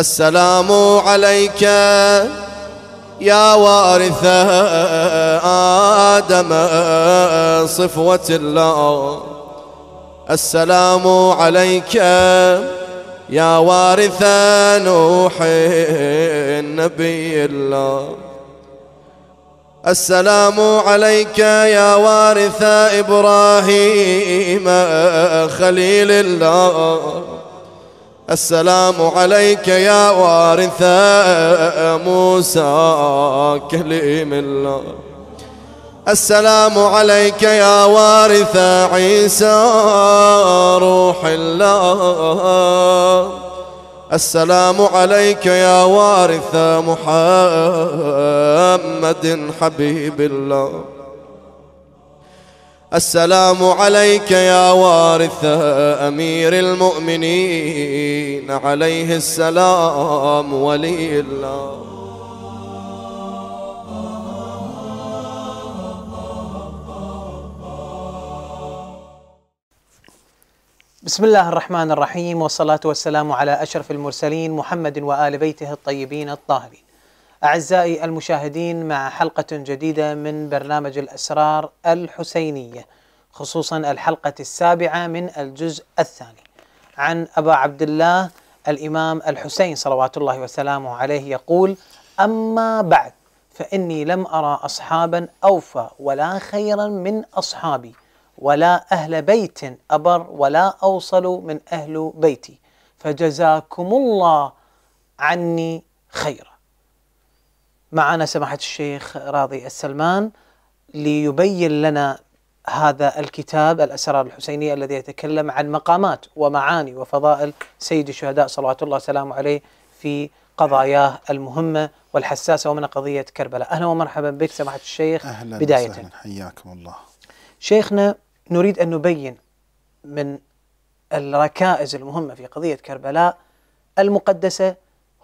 السلام عليك يا وارث آدم صفوة الله السلام عليك يا وارث نوح نبي الله السلام عليك يا وارث إبراهيم خليل الله السلام عليك يا وارث موسى كليم الله السلام عليك يا وارث عيسى روح الله السلام عليك يا وارث محمد حبيب الله السلام عليك يا وارث أمير المؤمنين عليه السلام ولي الله بسم الله الرحمن الرحيم والصلاة والسلام على أشرف المرسلين محمد وآل بيته الطيبين الطاهرين أعزائي المشاهدين مع حلقة جديدة من برنامج الأسرار الحسينية خصوصا الحلقة السابعة من الجزء الثاني عن أبا عبد الله الإمام الحسين صلوات الله وسلامه عليه يقول أما بعد فإني لم أرى أصحابا أوفى ولا خيرا من أصحابي ولا أهل بيت أبر ولا أوصل من أهل بيتي فجزاكم الله عني خيرا معنا سماحة الشيخ راضي السلمان ليبين لنا هذا الكتاب الأسرار الحسينية الذي يتكلم عن مقامات ومعاني وفضائل سيد الشهداء صلوات الله وسلامه عليه في قضاياه المهمة والحساسة ومن قضية كربلاء أهلا ومرحبا بك سماحة الشيخ أهلا بداية وسهلا حياكم الله شيخنا نريد أن نبين من الركائز المهمة في قضية كربلاء المقدسة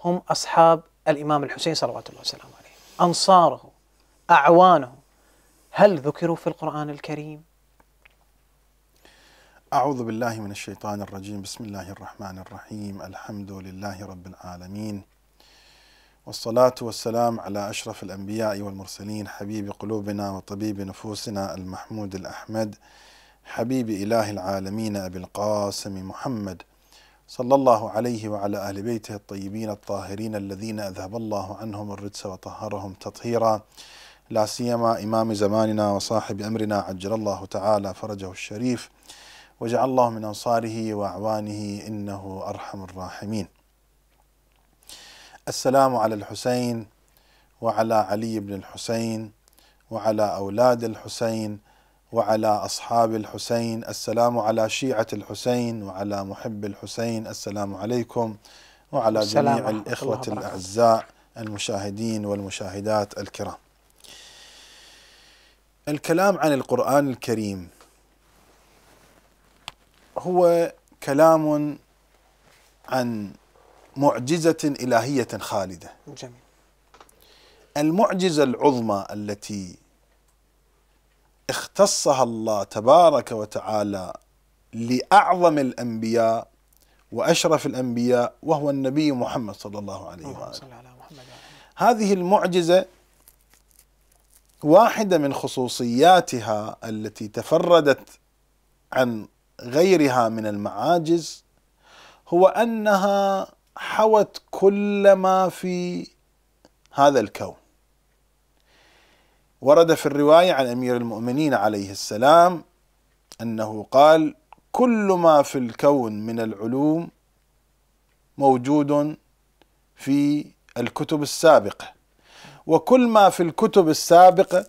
هم أصحاب الإمام الحسين صلوات الله وسلامه أنصاره أعوانه هل ذكروا في القرآن الكريم؟ أعوذ بالله من الشيطان الرجيم بسم الله الرحمن الرحيم الحمد لله رب العالمين والصلاة والسلام على أشرف الأنبياء والمرسلين حبيب قلوبنا وطبيب نفوسنا المحمود الأحمد حبيب إله العالمين أبي القاسم محمد صلى الله عليه وعلى أهل بيته الطيبين الطاهرين الذين أذهب الله عنهم الرجس وطهرهم تطهيرا لا سيما إمام زماننا وصاحب أمرنا عجل الله تعالى فرجه الشريف وجعل الله من أنصاره وأعوانه إنه أرحم الراحمين السلام على الحسين وعلى علي بن الحسين وعلى أولاد الحسين وعلى أصحاب الحسين السلام على شيعة الحسين وعلى محب الحسين السلام عليكم وعلى جميع الإخوة الأعزاء المشاهدين والمشاهدات الكرام الكلام عن القرآن الكريم هو كلام عن معجزة إلهية خالدة جميل المعجزة العظمى التي اختصها الله تبارك وتعالى لاعظم الانبياء واشرف الانبياء وهو النبي محمد صلى الله عليه واله. هذه المعجزه واحده من خصوصياتها التي تفردت عن غيرها من المعاجز هو انها حوت كل ما في هذا الكون ورد في الرواية عن أمير المؤمنين عليه السلام أنه قال كل ما في الكون من العلوم موجود في الكتب السابقة وكل ما في الكتب السابقة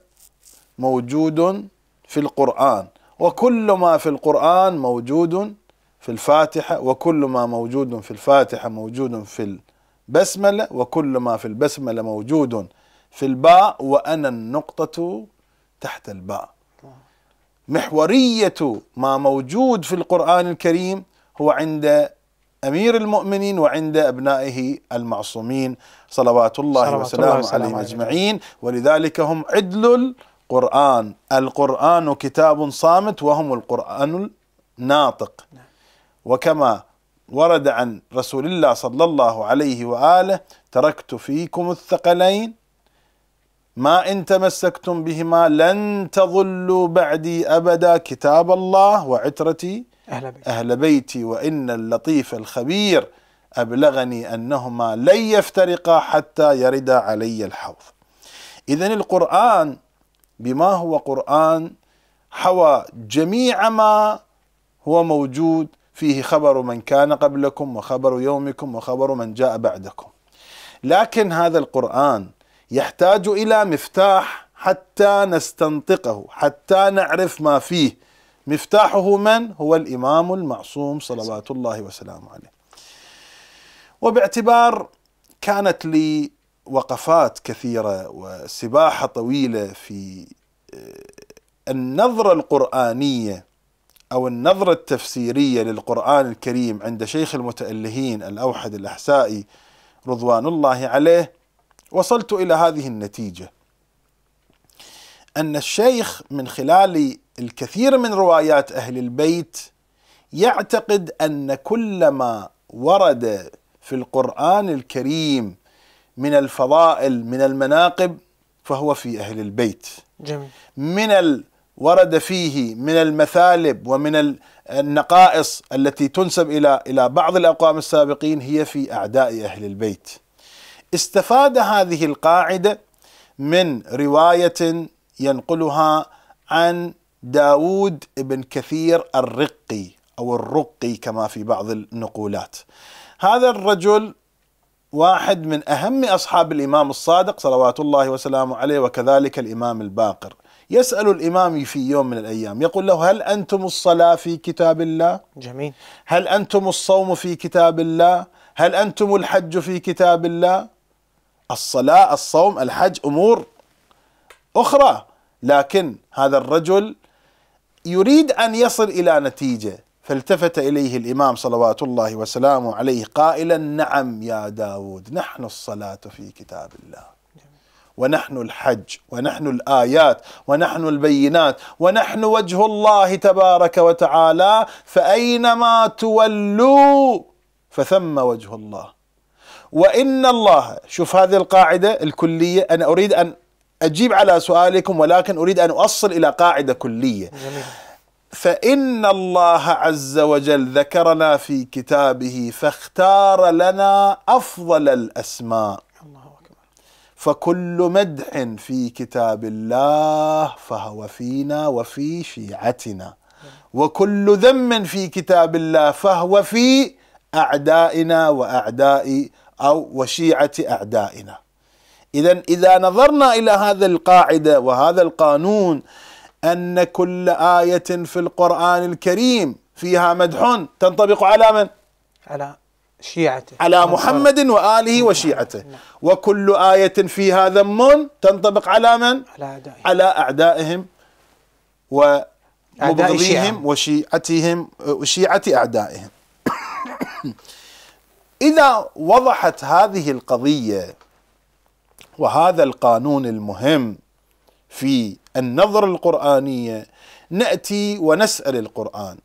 موجود في القرآن وكل ما في القرآن موجود في الفاتحة وكل ما موجود في الفاتحة موجود في البسملة وكل ما في البسملة موجود في الباء وأنا النقطة تحت الباء محورية ما موجود في القرآن الكريم هو عند أمير المؤمنين وعند أبنائه المعصومين صلوات الله صلوات وسلامه عليهم أجمعين ولذلك هم عدل القرآن القرآن كتاب صامت وهم القرآن الناطق وكما ورد عن رسول الله صلى الله عليه وآله تركت فيكم الثقلين ما إن تمسكتم بهما لن تضلوا بعدي أبدا كتاب الله وعترتي أهل بيتي, أهل بيتي وإن اللطيف الخبير أبلغني أنهما لن يفترقا حتى يردا علي الحوض إذا القرآن بما هو قرآن حوى جميع ما هو موجود فيه خبر من كان قبلكم وخبر يومكم وخبر من جاء بعدكم لكن هذا القرآن يحتاج الى مفتاح حتى نستنطقه حتى نعرف ما فيه مفتاحه من هو الامام المعصوم صلوات الله وسلامه عليه وباعتبار كانت لي وقفات كثيره وسباحه طويله في آه، النظره القرانيه او النظره التفسيريه للقران الكريم عند شيخ المتالهين الاوحد الاحسائي رضوان الله عليه وصلت الى هذه النتيجه ان الشيخ من خلال الكثير من روايات اهل البيت يعتقد ان كل ما ورد في القران الكريم من الفضائل من المناقب فهو في اهل البيت جميل من ال ورد فيه من المثالب ومن النقائص التي تنسب الى الى بعض الاقوام السابقين هي في اعداء اهل البيت استفاد هذه القاعدة من رواية ينقلها عن داود بن كثير الرقي أو الرقي كما في بعض النقولات هذا الرجل واحد من أهم أصحاب الإمام الصادق صلوات الله وسلامه عليه وكذلك الإمام الباقر يسأل الإمام في يوم من الأيام يقول له هل أنتم الصلاة في كتاب الله؟ جميل هل أنتم الصوم في كتاب الله؟ هل أنتم الحج في كتاب الله؟ الصلاة الصوم الحج أمور أخرى لكن هذا الرجل يريد أن يصل إلى نتيجة فالتفت إليه الإمام صلوات الله وسلامه عليه قائلا نعم يا داود نحن الصلاة في كتاب الله ونحن الحج ونحن الآيات ونحن البينات ونحن وجه الله تبارك وتعالى فأينما تولوا فثم وجه الله وإن الله شوف هذه القاعدة الكلية أنا أريد أن أجيب على سؤالكم ولكن أريد أن أوصل إلى قاعدة كلية جميل. فإن الله عز وجل ذكرنا في كتابه فاختار لنا أفضل الأسماء الله أكبر. فكل مدح في كتاب الله فهو فينا وفي شيعتنا وكل ذم في كتاب الله فهو في أعدائنا وأعداء أو وشيعة أعدائنا إذا إذا نظرنا إلى هذا القاعدة وهذا القانون أن كل آية في القرآن الكريم فيها مدح تنطبق على من؟ على شيعته على محمد وآله وشيعته نعم. وكل آية فيها ذم تنطبق على من؟ على أعدائهم على أعدائهم ومبغضيهم وشيعتهم وشيعة أعدائهم إذا وضحت هذه القضية وهذا القانون المهم في النظر القرآنية نأتي ونسأل القرآن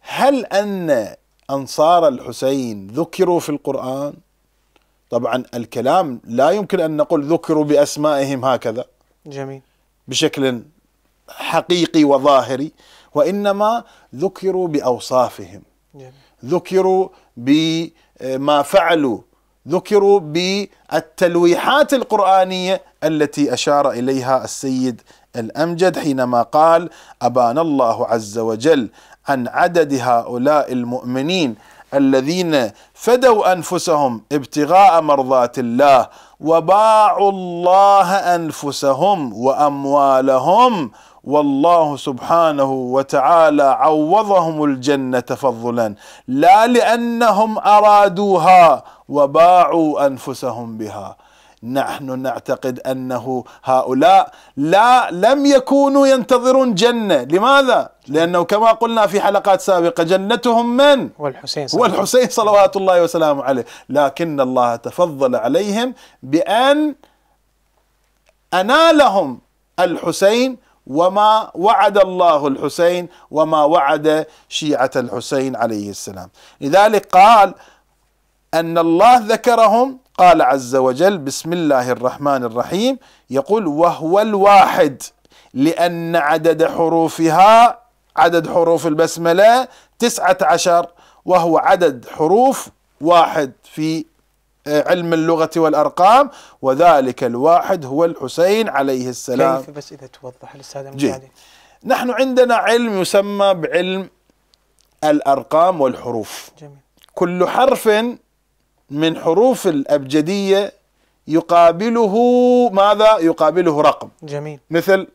هل أن أنصار الحسين ذكروا في القرآن؟ طبعا الكلام لا يمكن أن نقول ذكروا بأسمائهم هكذا جميل بشكل حقيقي وظاهري وإنما ذكروا بأوصافهم جميل. ذكروا بما فعلوا ذكروا بالتلويحات القرآنية التي أشار إليها السيد الأمجد حينما قال أبان الله عز وجل عن عدد هؤلاء المؤمنين الذين فدوا أنفسهم ابتغاء مرضات الله وباعوا الله أنفسهم وأموالهم والله سبحانه وتعالى عوضهم الجنة تفضلا لا لأنهم أرادوها وباعوا أنفسهم بها نحن نعتقد أنه هؤلاء لا لم يكونوا ينتظرون جنة لماذا؟ لأنه كما قلنا في حلقات سابقة جنتهم من؟ والحسين صلى والحسين صلوات الله وسلامه عليه لكن الله تفضل عليهم بأن أنالهم الحسين وما وعد الله الحسين وما وعد شيعة الحسين عليه السلام لذلك قال أن الله ذكرهم قال عز وجل بسم الله الرحمن الرحيم يقول وهو الواحد لأن عدد حروفها عدد حروف البسملة تسعة عشر وهو عدد حروف واحد في آه، علم اللغة والأرقام وذلك الواحد هو الحسين عليه السلام كيف بس إذا توضح الأستاذ نحن عندنا علم يسمى بعلم الأرقام والحروف جميل. كل حرف من حروف الأبجدية يقابله ماذا؟ يقابله رقم جميل مثل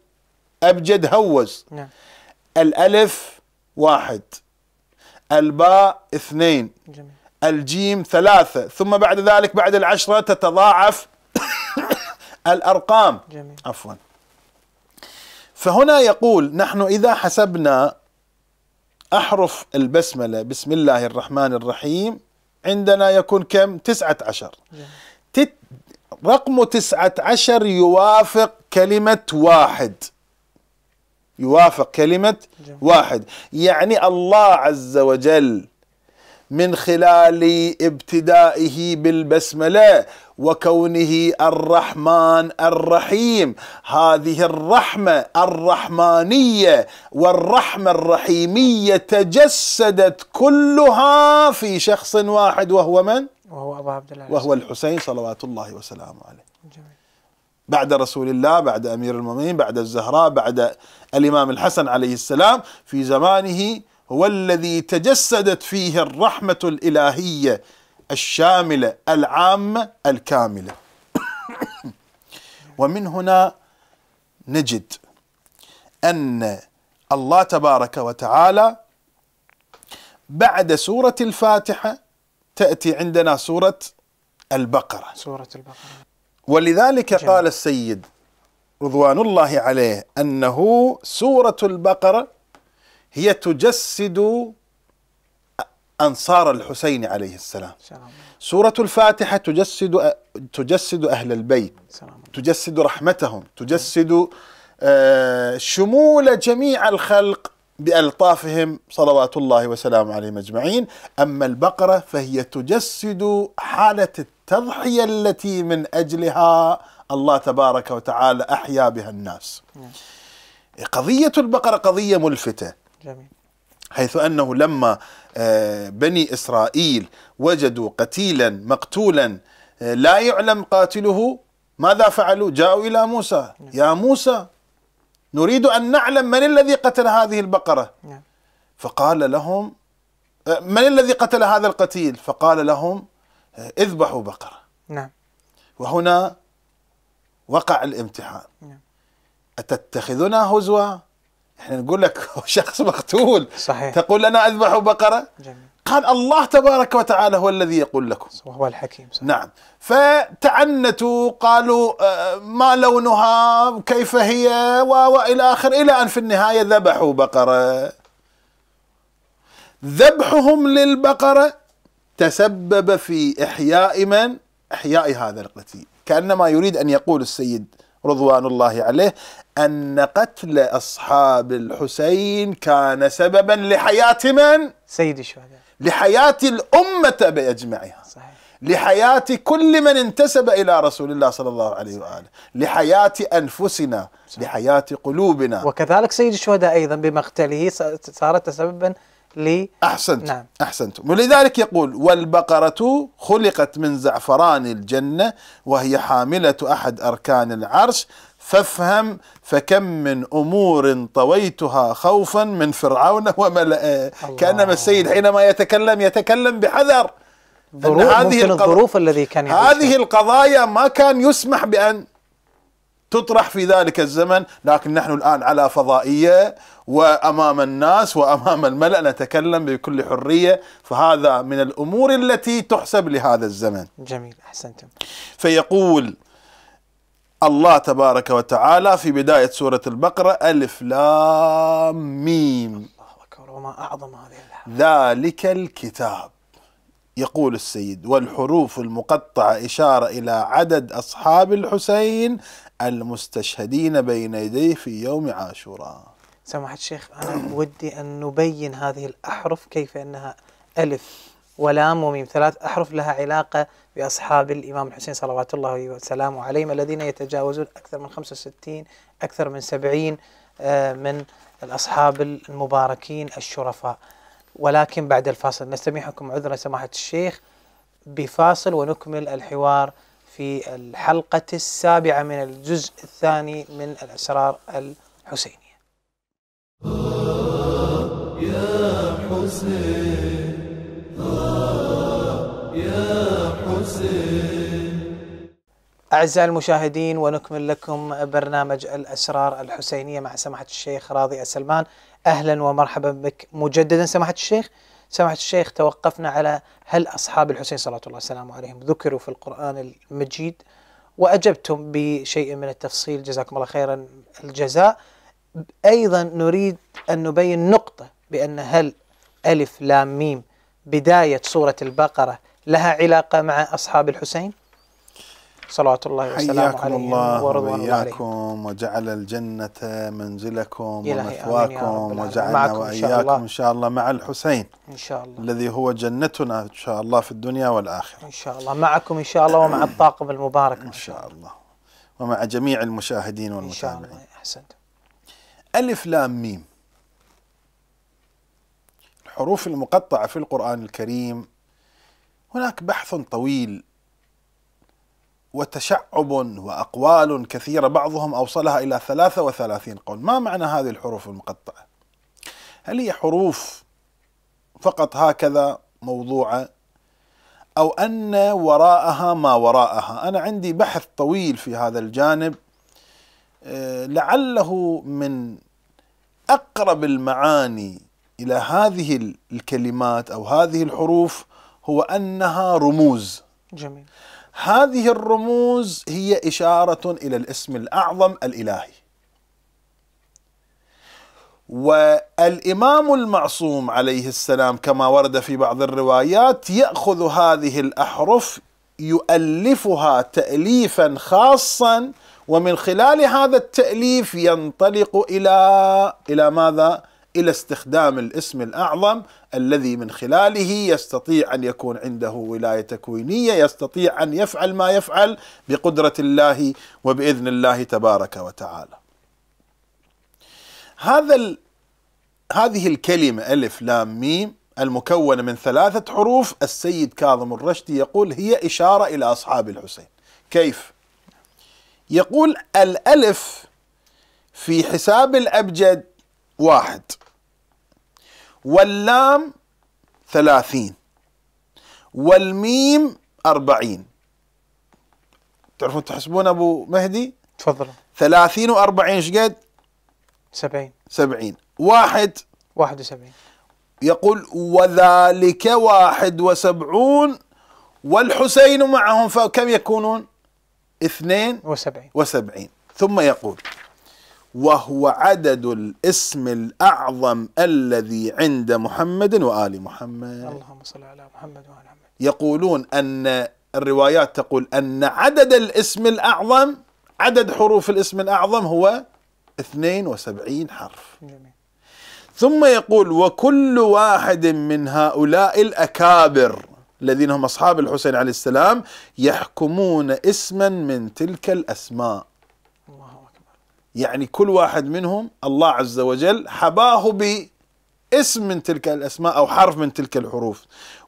أبجد هوز نعم. الألف واحد الباء اثنين جميل. الجيم ثلاثة ثم بعد ذلك بعد العشرة تتضاعف الأرقام جميل. عفوا فهنا يقول نحن إذا حسبنا أحرف البسملة بسم الله الرحمن الرحيم عندنا يكون كم تسعة عشر تت رقم تسعة عشر يوافق كلمة واحد يوافق كلمة جميل. واحد يعني الله عز وجل من خلال ابتدائه بالبسمله وكونه الرحمن الرحيم هذه الرحمه الرحمانيه والرحمه الرحيميه تجسدت كلها في شخص واحد وهو من؟ وهو ابو عبد الله وهو الحسين صلوات الله وسلامه عليه. جميل. بعد رسول الله بعد امير المؤمنين بعد الزهراء بعد الامام الحسن عليه السلام في زمانه هو الذي تجسدت فيه الرحمة الإلهية الشاملة العامة الكاملة ومن هنا نجد أن الله تبارك وتعالى بعد سورة الفاتحة تأتي عندنا سورة البقرة سورة البقرة ولذلك جميل. قال السيد رضوان الله عليه أنه سورة البقرة هي تجسد أنصار الحسين عليه السلام سورة الفاتحة تجسد تجسد أهل البيت تجسد رحمتهم تجسد آه، شمول جميع الخلق بألطافهم صلوات الله وسلامه عليهم أجمعين أما البقرة فهي تجسد حالة التضحية التي من أجلها الله تبارك وتعالى أحيا بها الناس نعم. قضية البقرة قضية ملفتة جميل حيث أنه لما آه، بني إسرائيل وجدوا قتيلا مقتولا آه، لا يعلم قاتله ماذا فعلوا جاءوا إلى موسى نعم. يا موسى نريد أن نعلم من الذي قتل هذه البقرة نعم. فقال لهم آه، من الذي قتل هذا القتيل فقال لهم اذبحوا بقرة نعم وهنا وقع الامتحان نعم. أتتخذنا هزوا احنا نقول لك شخص مقتول صحيح تقول انا اذبح بقره جميل. قال الله تبارك وتعالى هو الذي يقول لكم وهو الحكيم صحيح. نعم فتعنتوا قالوا آه، ما لونها كيف هي والى اخر الى ان في النهايه ذبحوا بقره ذبحهم للبقره تسبب في احياء من احياء هذا القتيل كانما يريد ان يقول السيد رضوان الله عليه أن قتل أصحاب الحسين كان سببا لحياة من؟ سيد الشهداء لحياة الأمة بأجمعها صحيح. لحياة كل من انتسب إلى رسول الله صلى الله عليه وآله لحياة أنفسنا صحيح. لحياة قلوبنا وكذلك سيد الشهداء أيضا بمقتله صارت سببا لي أحسنت نعم. أحسنت ولذلك يقول والبقرة خلقت من زعفران الجنة وهي حاملة أحد أركان العرش فافهم فكم من امور طويتها خوفا من فرعون وملئه كانما السيد حينما يتكلم يتكلم بحذر ظروف هذه ممكن الظروف الذي كان يعيشها. هذه القضايا ما كان يسمح بان تطرح في ذلك الزمن لكن نحن الآن على فضائية وأمام الناس وأمام الملأ نتكلم بكل حرية فهذا من الأمور التي تحسب لهذا الزمن جميل أحسنتم فيقول الله تبارك وتعالى في بداية سورة البقرة ألف لام ميم الله أكبر وما أعظم هذه الحرف. ذلك الكتاب يقول السيد والحروف المقطعة إشارة إلى عدد أصحاب الحسين المستشهدين بين يديه في يوم عاشوراء سماحة الشيخ أنا ودي أن نبين هذه الأحرف كيف أنها ألف ولام وميم ثلاث أحرف لها علاقة بأصحاب الإمام الحسين صلوات الله وسلامه عليهم الذين يتجاوزون أكثر من 65 أكثر من 70 آه، من الأصحاب المباركين الشرفاء ولكن بعد الفاصل نستميحكم عذرا سماحة الشيخ بفاصل ونكمل الحوار في الحلقة السابعة من الجزء الثاني من الأسرار الحسينية يا حسين يا حسين أعزائي المشاهدين ونكمل لكم برنامج الأسرار الحسينية مع سماحة الشيخ راضي السلمان أهلا ومرحبا بك مجددا سماحة الشيخ سماحة الشيخ توقفنا على هل أصحاب الحسين صلى الله عليه وسلم عليهم ذكروا في القرآن المجيد وأجبتم بشيء من التفصيل جزاكم الله خيرا الجزاء أيضا نريد أن نبين نقطة بأن هل ألف لام ميم بداية سورة البقرة لها علاقة مع أصحاب الحسين صلاة الله وسلامه عليه حياكم الله وإياكم وجعل الجنة منزلكم ومثواكم وجعلنا وإياكم إن شاء الله مع الحسين إن شاء الله الذي هو جنتنا إن شاء الله في الدنيا والآخرة إن شاء الله معكم إن شاء الله ومع الطاقم المبارك إن شاء الله ومع جميع المشاهدين والمتابعين إن شاء الله أحسنت ألف لام ميم الحروف المقطعة في القرآن الكريم هناك بحث طويل وتشعب وأقوال كثيرة بعضهم أوصلها إلى 33 قول ما معنى هذه الحروف المقطعة هل هي حروف فقط هكذا موضوعة أو أن وراءها ما وراءها أنا عندي بحث طويل في هذا الجانب آه، لعله من أقرب المعاني إلى هذه الكلمات أو هذه الحروف هو انها رموز جميل هذه الرموز هي اشاره الى الاسم الاعظم الالهي والامام المعصوم عليه السلام كما ورد في بعض الروايات ياخذ هذه الاحرف يؤلفها تاليفا خاصا ومن خلال هذا التاليف ينطلق الى الى ماذا؟ الى استخدام الاسم الاعظم الذي من خلاله يستطيع ان يكون عنده ولايه تكوينيه يستطيع ان يفعل ما يفعل بقدره الله وباذن الله تبارك وتعالى. هذا ال... هذه الكلمه الف لام ميم المكونه من ثلاثه حروف السيد كاظم الرشدي يقول هي اشاره الى اصحاب الحسين. كيف؟ يقول الالف في حساب الأبجد واحد واللام ثلاثين والميم أربعين تعرفون تحسبون أبو مهدي تفضل ثلاثين وأربعين إيش قد سبعين سبعين واحد واحد وسبعين يقول وذلك واحد وسبعون والحسين معهم فكم يكونون اثنين وسبعين وسبعين ثم يقول وهو عدد الاسم الأعظم الذي عند محمد وآل محمد اللهم صل على محمد وآل محمد يقولون أن الروايات تقول أن عدد الاسم الأعظم عدد حروف الاسم الأعظم هو 72 حرف جميل. ثم يقول وكل واحد من هؤلاء الأكابر الذين هم أصحاب الحسين عليه السلام يحكمون اسما من تلك الأسماء يعني كل واحد منهم الله عز وجل حباه باسم من تلك الاسماء او حرف من تلك الحروف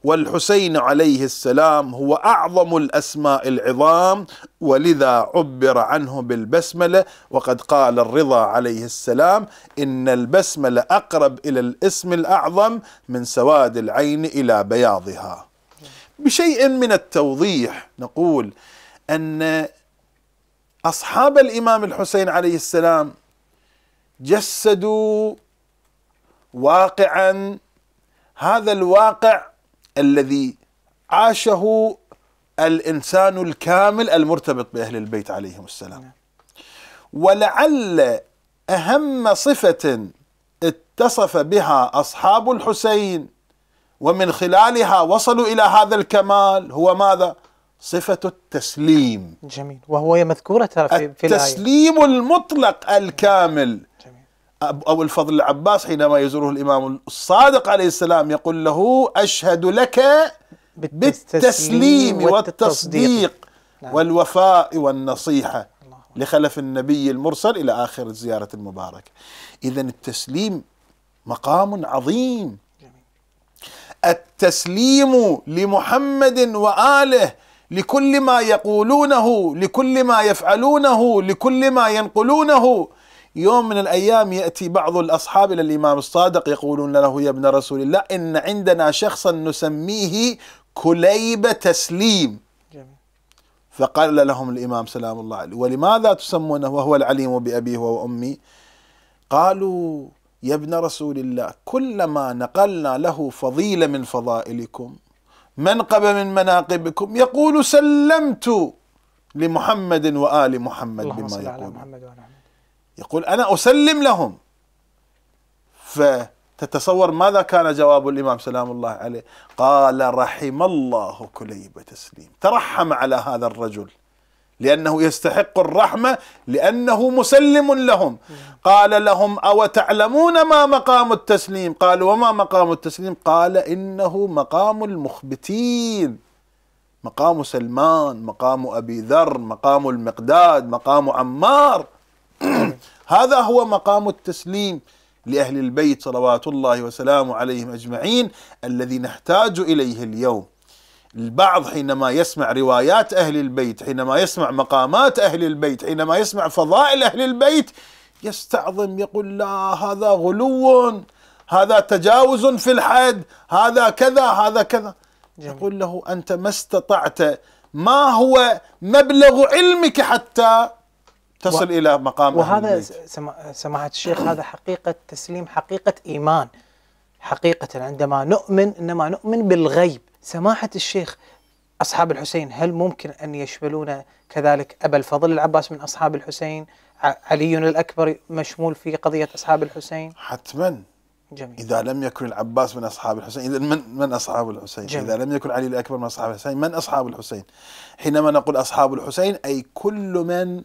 والحسين عليه السلام هو اعظم الاسماء العظام ولذا عبر عنه بالبسمله وقد قال الرضا عليه السلام ان البسمله اقرب الى الاسم الاعظم من سواد العين الى بياضها بشيء من التوضيح نقول ان أصحاب الإمام الحسين عليه السلام جسدوا واقعا هذا الواقع الذي عاشه الانسان الكامل المرتبط باهل البيت عليهم السلام. ولعل اهم صفه اتصف بها اصحاب الحسين ومن خلالها وصلوا الى هذا الكمال هو ماذا؟ صفة التسليم جميل وهو مذكورة ترى في التسليم في الآية. المطلق الكامل جميل. أبو الفضل العباس حينما يزوره الإمام الصادق عليه السلام يقول له أشهد لك بالتسليم بالتسليم والتصديق نعم. والوفاء والنصيحة الله. لخلف النبي المرسل إلى آخر الزيارة المباركة إذا التسليم مقام عظيم جميل. التسليم لمحمد وآله لكل ما يقولونه لكل ما يفعلونه لكل ما ينقلونه يوم من الايام ياتي بعض الاصحاب الى الامام الصادق يقولون له يا ابن رسول الله ان عندنا شخصا نسميه كليب تسليم فقال لهم الامام سلام الله عليه ولماذا تسمونه وهو العليم بابيه وامي قالوا يا ابن رسول الله كلما نقلنا له فضيله من فضائلكم منقب من مناقبكم يقول سلمت لمحمد وآل محمد بما يقول يقول أنا أسلم لهم فتتصور ماذا كان جواب الإمام سلام الله عليه قال رحم الله كليب تسليم ترحم على هذا الرجل لأنه يستحق الرحمة لأنه مسلم لهم قال لهم أو تعلمون ما مقام التسليم قالوا وما مقام التسليم قال إنه مقام المخبتين مقام سلمان مقام أبي ذر مقام المقداد مقام عمار هذا هو مقام التسليم لأهل البيت صلوات الله وسلامه عليهم أجمعين الذي نحتاج إليه اليوم البعض حينما يسمع روايات أهل البيت حينما يسمع مقامات أهل البيت حينما يسمع فضائل أهل البيت يستعظم يقول لا هذا غلو هذا تجاوز في الحد هذا كذا هذا كذا جميل. يقول له أنت ما استطعت ما هو مبلغ علمك حتى تصل و... إلى مقام وهذا سماحة الشيخ هذا حقيقة تسليم حقيقة إيمان حقيقة عندما نؤمن إنما نؤمن بالغيب سماحة الشيخ أصحاب الحسين هل ممكن أن يشملون كذلك أبا الفضل العباس من أصحاب الحسين علي الأكبر مشمول في قضية أصحاب الحسين حتما جميل. إذا لم يكن العباس من أصحاب الحسين إذا من من أصحاب الحسين جميل. إذا لم يكن علي الأكبر من أصحاب الحسين من أصحاب الحسين حينما نقول أصحاب الحسين أي كل من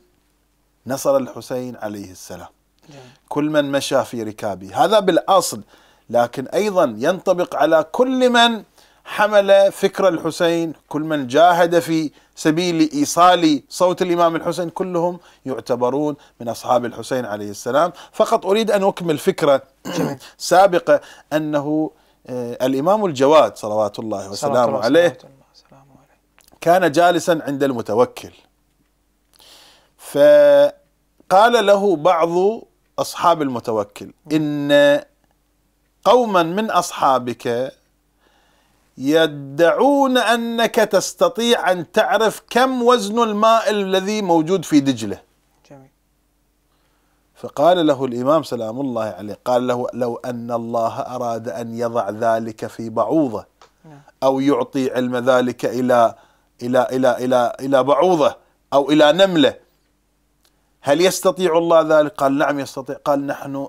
نصر الحسين عليه السلام جميل. كل من مشى في ركابه هذا بالأصل لكن أيضا ينطبق على كل من حمل فكر الحسين كل من جاهد في سبيل إيصال صوت الإمام الحسين كلهم يعتبرون من أصحاب الحسين عليه السلام فقط أريد أن أكمل فكرة سابقة أنه آه، الإمام الجواد صلوات الله وسلامه عليه كان جالسا عند المتوكل فقال له بعض أصحاب المتوكل إن قوما من أصحابك يدعون انك تستطيع ان تعرف كم وزن الماء الذي موجود في دجله. جميل. فقال له الامام سلام الله عليه قال له لو ان الله اراد ان يضع ذلك في بعوضه نعم. او يعطي علم ذلك الى الى الى الى الى بعوضه او الى نمله هل يستطيع الله ذلك؟ قال نعم يستطيع، قال نحن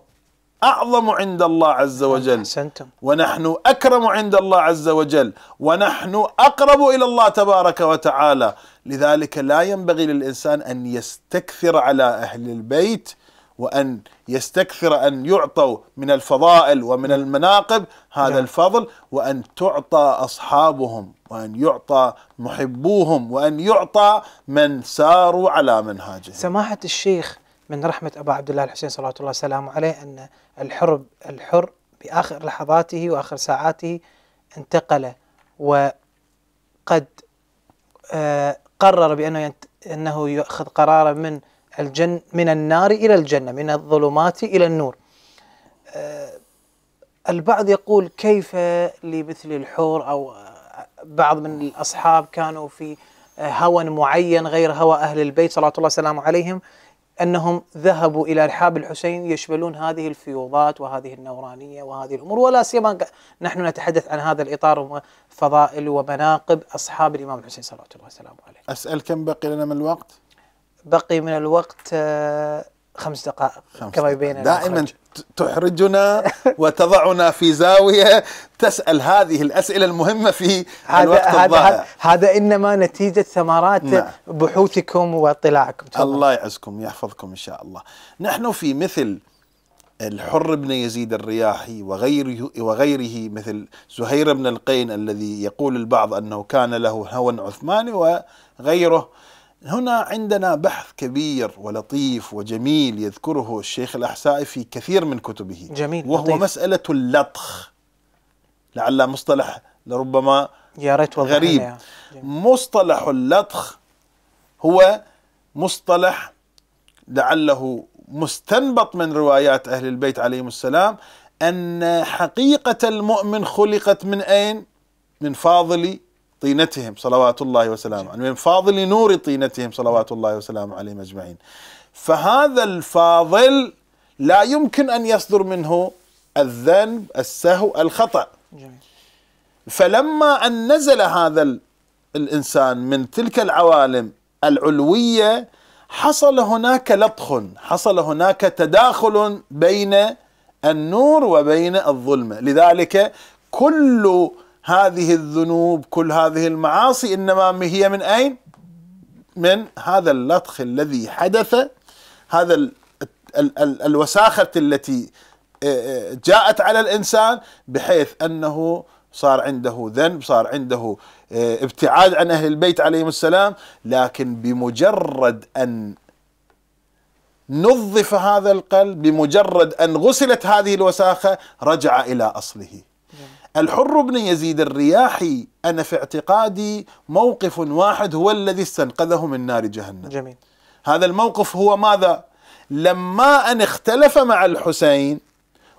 أعظم عند الله عز وجل أحسنتم. ونحن أكرم عند الله عز وجل ونحن أقرب إلى الله تبارك وتعالى لذلك لا ينبغي للإنسان أن يستكثر على أهل البيت وأن يستكثر أن يعطوا من الفضائل ومن المناقب هذا نعم. الفضل وأن تعطى أصحابهم وأن يعطى محبوهم وأن يعطى من ساروا على منهاجهم سماحة الشيخ من رحمة أبا عبد الله الحسين صلى الله عليه وسلم عليه أن الحر الحر بآخر لحظاته وآخر ساعاته انتقل وقد آه، قرر بأنه أنه يأخذ قرارا من الجن من النار إلى الجنة من الظلمات إلى النور آه، البعض يقول كيف لمثل الحور أو آه، بعض من الأصحاب كانوا في هوى معين غير هوى أهل البيت صلى الله عليه وسلم عليهم أنهم ذهبوا إلى رحاب الحسين يشملون هذه الفيوضات وهذه النورانية وهذه الأمور ولا سيما نحن نتحدث عن هذا الإطار فضائل ومناقب أصحاب الإمام الحسين صلى الله عليه وسلم أسأل كم بقي لنا من الوقت؟ بقي من الوقت آه، خمس دقائق خمس كما يبين دائما تحرجنا وتضعنا في زاوية تسأل هذه الأسئلة المهمة في هذا الوقت هذا الضائع هذا إنما نتيجة ثمرات نعم. بحوثكم واطلاعكم طبعا. الله يعزكم يحفظكم إن شاء الله نحن في مثل الحر بن يزيد الرياحي وغيره وغيره مثل زهير بن القين الذي يقول البعض انه كان له هوى عثماني وغيره هنا عندنا بحث كبير ولطيف وجميل يذكره الشيخ الأحسائي في كثير من كتبه جميل وهو لطيف. مسألة اللطخ لعل مصطلح لربما يا ريت غريب يعني. مصطلح اللطخ هو مصطلح لعله مستنبط من روايات أهل البيت عليهم السلام أن حقيقة المؤمن خلقت من أين؟ من فاضل طينتهم صلوات الله وسلامه عليهم من فاضل نور طينتهم صلوات الله وسلامه عليهم أجمعين فهذا الفاضل لا يمكن أن يصدر منه الذنب السهو الخطأ فلما أن نزل هذا الإنسان من تلك العوالم العلوية حصل هناك لطخ حصل هناك تداخل بين النور وبين الظلمة لذلك كل هذه الذنوب كل هذه المعاصي انما هي من اين؟ من هذا اللطخ الذي حدث هذا ال ال ال الوساخة التي آه، آه، جاءت على الانسان بحيث انه صار عنده ذنب صار عنده آه، ابتعاد عن اهل البيت عليهم السلام لكن بمجرد ان نظف هذا القلب بمجرد ان غسلت هذه الوساخه رجع الى اصله الحر بن يزيد الرياحي أنا في اعتقادي موقف واحد هو الذي استنقذه من نار جهنم جميل هذا الموقف هو ماذا؟ لما أن اختلف مع الحسين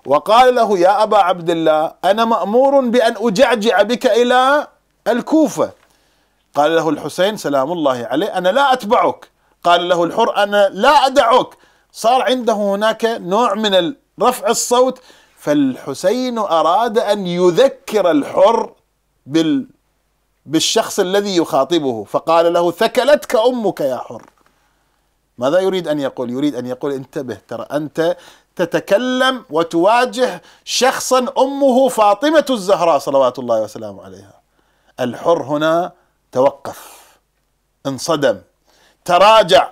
وقال له يا أبا عبد الله أنا مأمور بأن أجعجع بك إلى الكوفة قال له الحسين سلام الله عليه أنا لا أتبعك قال له الحر أنا لا أدعك صار عنده هناك نوع من رفع الصوت فالحسين أراد أن يذكر الحر بال بالشخص الذي يخاطبه فقال له ثكلتك أمك يا حر ماذا يريد أن يقول يريد أن يقول انتبه ترى أنت تتكلم وتواجه شخصا أمه فاطمة الزهراء صلوات الله وسلامه عليها الحر هنا توقف انصدم تراجع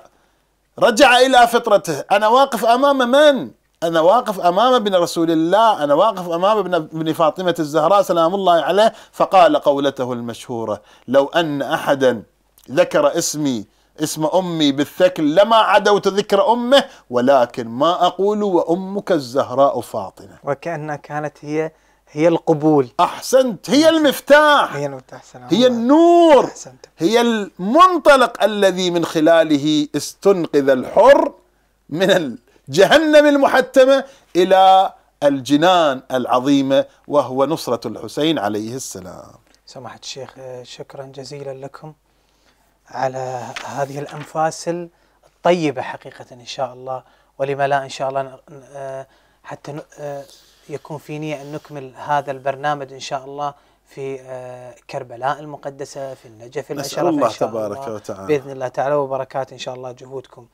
رجع إلى فطرته أنا واقف أمام من أنا واقف أمام ابن رسول الله أنا واقف أمام ابن, فاطمة الزهراء سلام الله عليه فقال قولته المشهورة لو أن أحدا ذكر اسمي اسم أمي بالثكل لما عدوت ذكر أمه ولكن ما أقول وأمك الزهراء فاطمة وكأنها كانت هي هي القبول أحسنت هي المفتاح هي المفتاح سلام هي النور أحسنت. هي المنطلق الذي من خلاله استنقذ الحر من جهنم المحتمة إلى الجنان العظيمة وهو نصرة الحسين عليه السلام سماحة الشيخ آه، شكرا جزيلا لكم على هذه الأنفاس الطيبة حقيقة إن شاء الله ولما لا إن شاء الله آه، حتى آه، يكون في نية أن نكمل هذا البرنامج إن شاء الله في كربلاء المقدسة في النجف الأشرف الله إن شاء تبارك الله وتعالى بإذن الله تعالى وبركات إن شاء الله جهودكم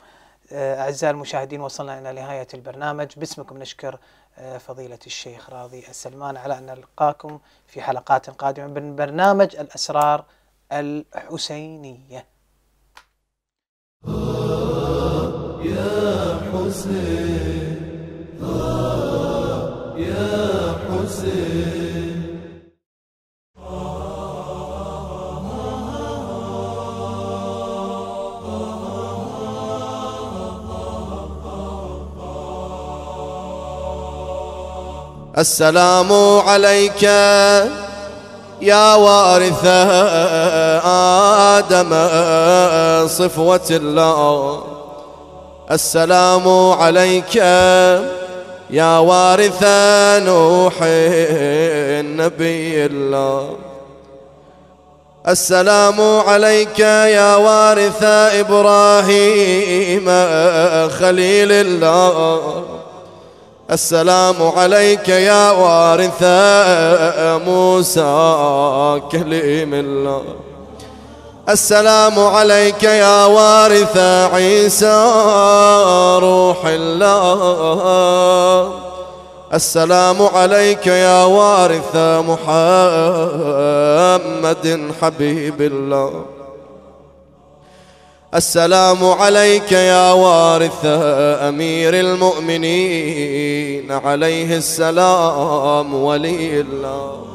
آه، أعزائي المشاهدين وصلنا إلى نهاية البرنامج باسمكم نشكر آه، فضيلة الشيخ راضي السلمان على أن نلقاكم في حلقات قادمة من برنامج الأسرار الحسينية يا حسين يا حسين السلام عليك يا وارث آدم صفوة الله السلام عليك يا وارث نوح نبي الله السلام عليك يا وارث إبراهيم خليل الله السلام عليك يا وارث موسى كليم الله السلام عليك يا وارث عيسى روح الله السلام عليك يا وارث محمد حبيب الله السلام عليك يا وارث أمير المؤمنين عليه السلام ولي الله